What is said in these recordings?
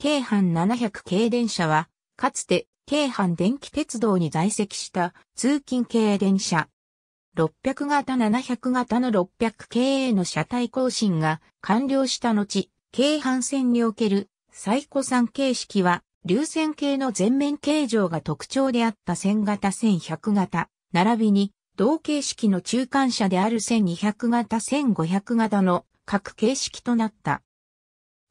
京阪700系電車は、かつて京阪電気鉄道に在籍した通勤系電車。600型700型の600系への車体更新が完了した後、京阪線における最古産形式は、流線形の全面形状が特徴であった1000型1100型、並びに同形式の中間車である1200型1500型の各形式となった。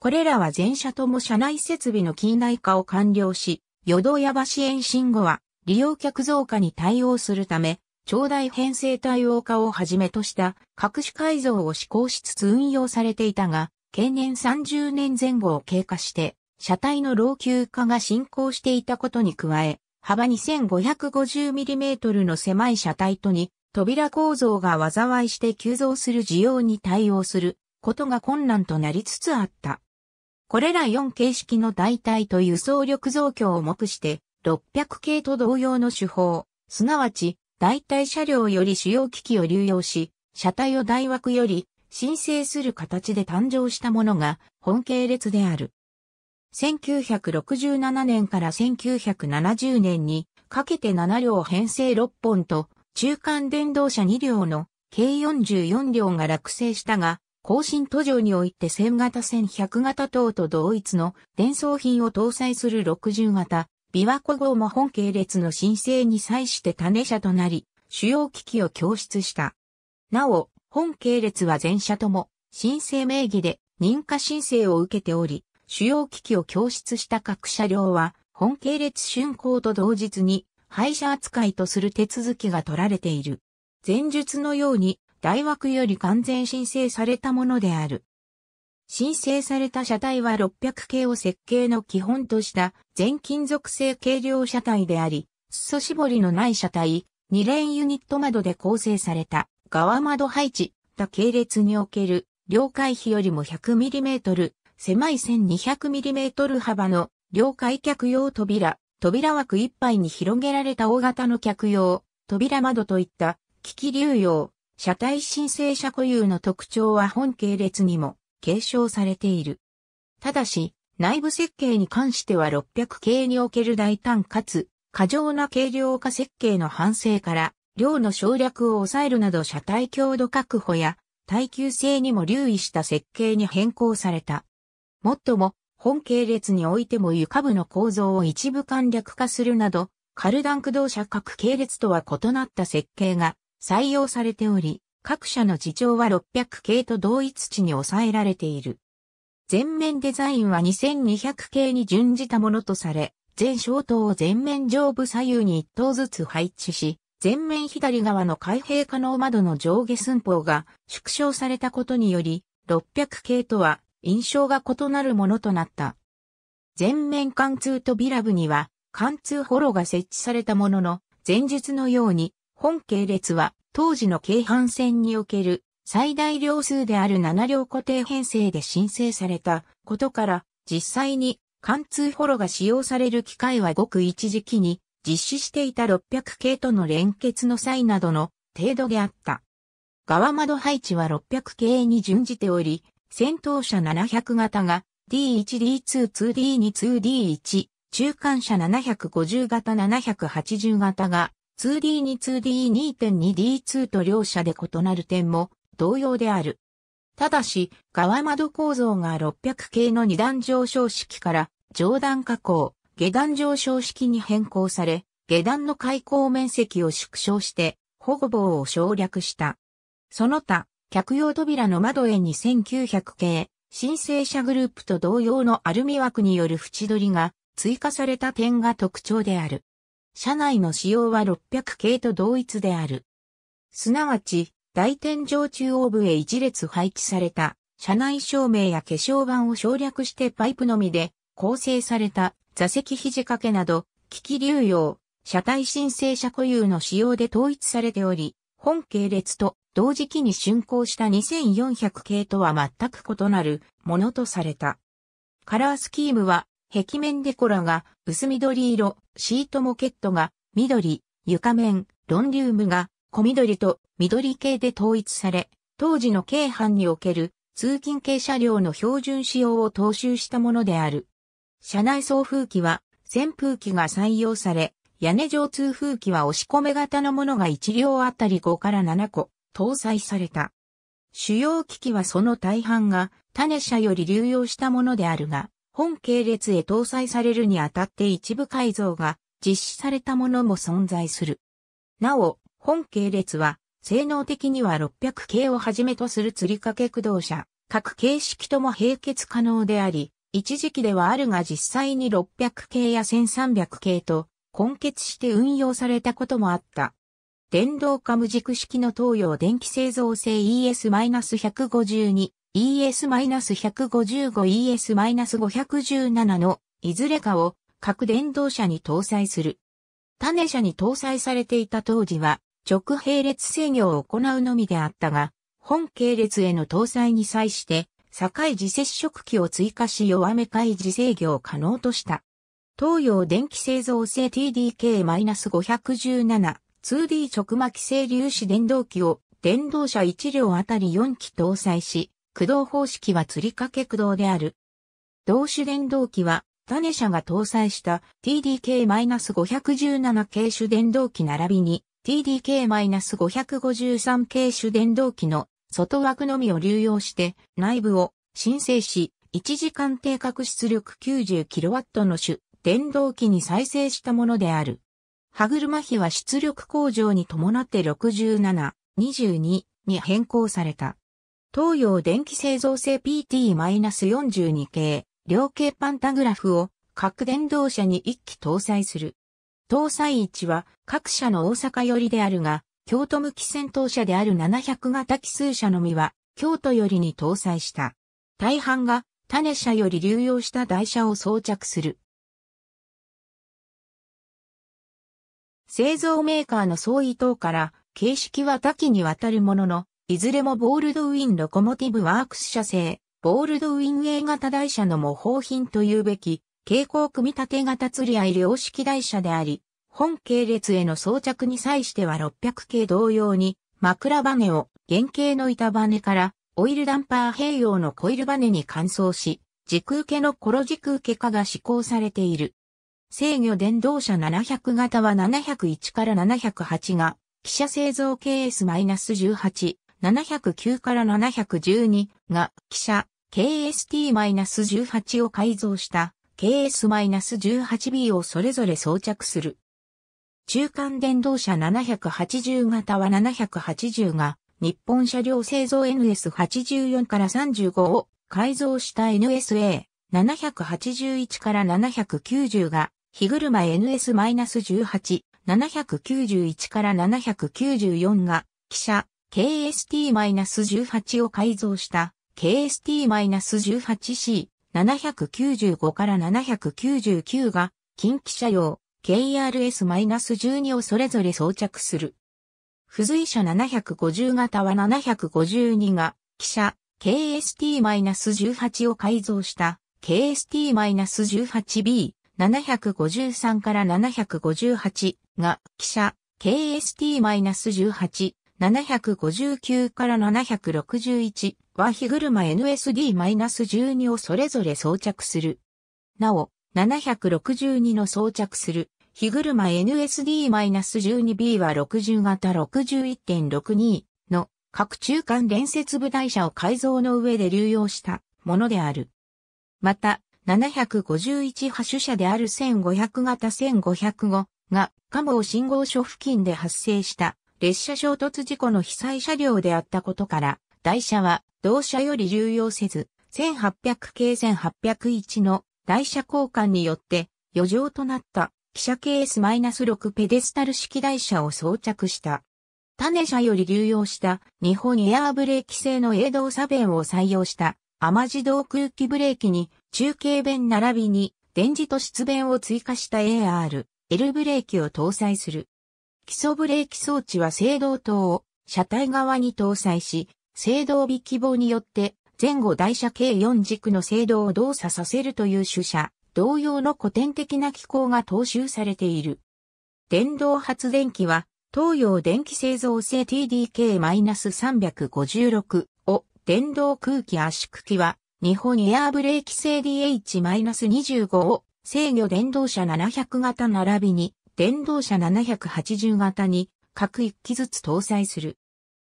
これらは全社とも車内設備の近代化を完了し、淀屋橋延伸後は利用客増加に対応するため、長大編成対応化をはじめとした各種改造を施行しつつ運用されていたが、経年30年前後を経過して、車体の老朽化が進行していたことに加え、幅 2550mm の狭い車体とに、扉構造が災いして急増する需要に対応することが困難となりつつあった。これら4形式の代替と輸送力増強を目して、600系と同様の手法、すなわち、代替車両より主要機器を流用し、車体を大枠より申請する形で誕生したものが本系列である。1967年から1970年にかけて7両編成6本と中間電動車2両の計44両が落成したが、更新途上において1000型1100型等と同一の伝送品を搭載する60型、琵琶湖号も本系列の申請に際して種車となり、主要機器を供出した。なお、本系列は全社とも、申請名義で認可申請を受けており、主要機器を供出した各車両は、本系列竣工と同日に、廃車扱いとする手続きが取られている。前述のように、大枠より完全申請されたものである。申請された車体は600系を設計の基本とした全金属製軽量車体であり、裾絞りのない車体、2レーンユニット窓で構成された側窓配置、他系列における両回比よりも 100mm、狭い 1200mm 幅の両開客用扉、扉枠一杯に広げられた大型の客用、扉窓といった、機器流用、車体申請者固有の特徴は本系列にも継承されている。ただし、内部設計に関しては600系における大胆かつ過剰な軽量化設計の反省から、量の省略を抑えるなど車体強度確保や耐久性にも留意した設計に変更された。もっとも、本系列においても床部の構造を一部簡略化するなど、カルダン駆動車各系列とは異なった設計が採用されており、各社の事情は600系と同一値に抑えられている。全面デザインは2200系に準じたものとされ、全小灯を全面上部左右に一灯ずつ配置し、全面左側の開閉可能窓の上下寸法が縮小されたことにより、600系とは印象が異なるものとなった。全面貫通とビラブには貫通ホロが設置されたものの、前述のように本系列は当時の京阪線における最大量数である7両固定編成で申請されたことから、実際に貫通ホロが使用される機会はごく一時期に実施していた600系との連結の際などの程度であった。側窓配置は600系に準じており、先頭車700型が D1、D2、2D2、2D1、中間車750型780型が 2D2D2.2D2 と両者で異なる点も同様である。ただし、側窓構造が600系の二段上昇式から上段加工、下段上昇式に変更され、下段の開口面積を縮小して保護棒を省略した。その他、客用扉の窓へ2900系、申請者グループと同様のアルミ枠による縁取りが追加された点が特徴である。車内の仕様は600系と同一である。すなわち、大天井中央部へ一列配置された、車内照明や化粧板を省略してパイプのみで構成された座席肘掛けなど、機器流用、車体申請者固有の仕様で統一されており、本系列と同時期に竣工した2400系とは全く異なるものとされた。カラースキームは壁面デコラが薄緑色、シートモケットが緑、床面、ロンリウムが小緑と緑系で統一され、当時の京阪における通勤系車両の標準仕様を踏襲したものである。車内送風機は扇風機が採用され、屋根上通風機は押し込め型のものが1両あたり5から7個搭載された。主要機器はその大半が種車より流用したものであるが、本系列へ搭載されるにあたって一部改造が実施されたものも存在する。なお、本系列は、性能的には600系をはじめとする釣り掛け駆動車、各形式とも並結可能であり、一時期ではあるが実際に600系や1300系と混結して運用されたこともあった。電動カム軸式の東洋電気製造製 ES-152、ES-155、ES-517 のいずれかを各電動車に搭載する。種車に搭載されていた当時は直並列制御を行うのみであったが、本系列への搭載に際して、境時接触機を追加し弱め開示制御を可能とした。東洋電気製造製 TDK-517 2D 直巻性粒子電動機を電動車1両あたり4機搭載し、駆動方式は釣り掛け駆動である。同種電動機は、種車が搭載した TDK-517 系種電動機並びに TDK-553 系種電動機の外枠のみを流用して内部を申請し、1時間定格出力 90kW の種電動機に再生したものである。歯車比は出力向上に伴って67、22に変更された。東洋電気製造製 PT-42 系、両系パンタグラフを各電動車に一機搭載する。搭載位置は各社の大阪寄りであるが、京都向き戦闘車である700型奇数車のみは、京都寄りに搭載した。大半が、種車より流用した台車を装着する。製造メーカーの総意等から、形式は多岐にわたるものの、いずれもボールドウィンロコモティブワークス社製、ボールドウィン A 型台車の模倣品というべき、蛍光組み立て型釣り合い量式台車であり、本系列への装着に際しては600系同様に、枕バネを原型の板バネからオイルダンパー併用のコイルバネに換装し、軸受けのコロ軸受け化が施行されている。制御電動車700型は701から708が、汽車製造 KS-18、709から712が、汽車 KST-18 を改造した KS-18B をそれぞれ装着する。中間電動車780型は780が、日本車両製造 NS84 から35を改造した NSA781 から790が日車 NS-18、791から794が、記者、KST-18 を改造した KST-18C、795から799が、近畿車用 KRS-12 をそれぞれ装着する。付随車750型は752が、記者、KST-18 を改造した KST-18B、753から758が記者 KST-18、759から761は日車 NSD-12 をそれぞれ装着する。なお、762の装着する日車 NSD-12B は60型61.62の各中間連接部台車を改造の上で流用したものである。また、751派手車である1500型1505が、加茂信号所付近で発生した列車衝突事故の被災車両であったことから、台車は同車より重要せず、1800系1801の台車交換によって余剰となった汽車系 S-6 ペデスタル式台車を装着した。種車より流用した日本エアーブレーキ製の営動差弁を採用した甘自動空気ブレーキに中継弁並びに電磁と出弁を追加した AR、L ブレーキを搭載する。基礎ブレーキ装置は制動灯を車体側に搭載し、制動尾希望によって前後台車計4軸の制動を動作させるという主車、同様の古典的な機構が踏襲されている。電動発電機は、東洋電気製造製 TDK-356 を電動空気圧縮機は日本エアーブレーキ製 DH-25 を制御電動車700型並びに電動車780型に各1機ずつ搭載する。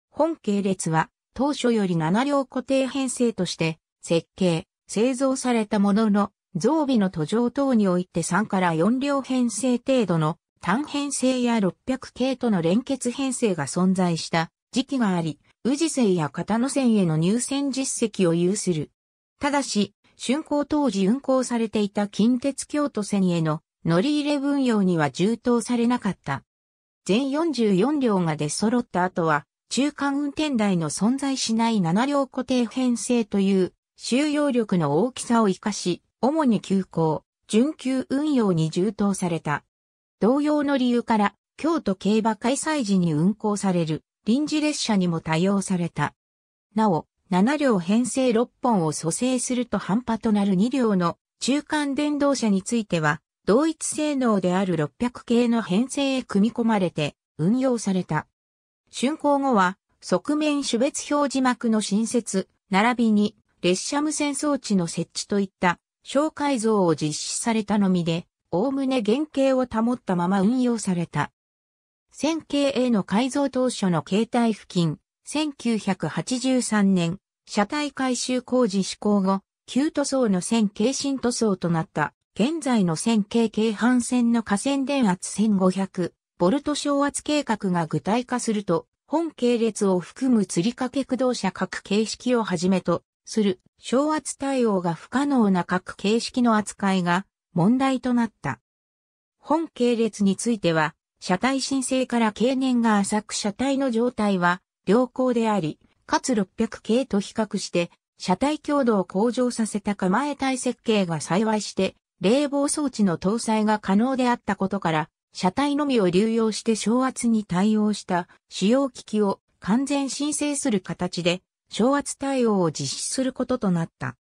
本系列は当初より7両固定編成として設計、製造されたものの増備の途上等において3から4両編成程度の単編成や600系との連結編成が存在した時期があり、宇治線や片野線への入線実績を有する。ただし、竣工当時運行されていた近鉄京都線への乗り入れ分用には充当されなかった。全44両が出揃った後は、中間運転台の存在しない7両固定編成という収容力の大きさを活かし、主に急行、準急運用に充当された。同様の理由から、京都競馬開催時に運行される臨時列車にも多用された。なお、7両編成6本を蘇生すると半端となる2両の中間電動車については、同一性能である600系の編成へ組み込まれて運用された。竣工後は、側面種別表示幕の新設、並びに列車無線装置の設置といった小改造を実施されたのみで、おおむね原型を保ったまま運用された。線形への改造当初の形態付近、1983年、車体改修工事施行後、旧塗装の線形新塗装となった、現在の線形京半線の下線電圧1500、ボルト昇圧計画が具体化すると、本系列を含む吊り掛け駆動車各形式をはじめとする、昇圧対応が不可能な各形式の扱いが問題となった。本系列については、車体申請から経年が浅く車体の状態は良好であり、かつ600系と比較して、車体強度を向上させた構え体設計が幸いして、冷房装置の搭載が可能であったことから、車体のみを流用して昇圧に対応した使用機器を完全申請する形で、昇圧対応を実施することとなった。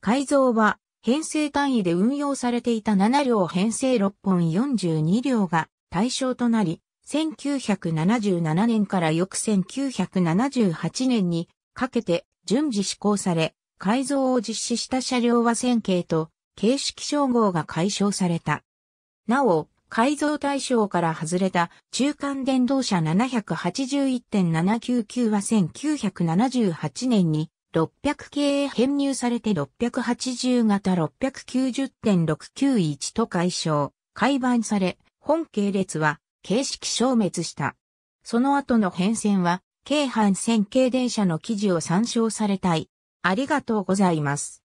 改造は、編成単位で運用されていた7両編成6本42両が対象となり、1977年から翌1978年にかけて順次施行され、改造を実施した車両は線形と形式称号が解消された。なお、改造対象から外れた中間電動車781.799は1978年に600系へ編入されて680型690.691と解消、改版され、本系列は形式消滅した。その後の変遷は、京阪線系電車の記事を参照されたい。ありがとうございます。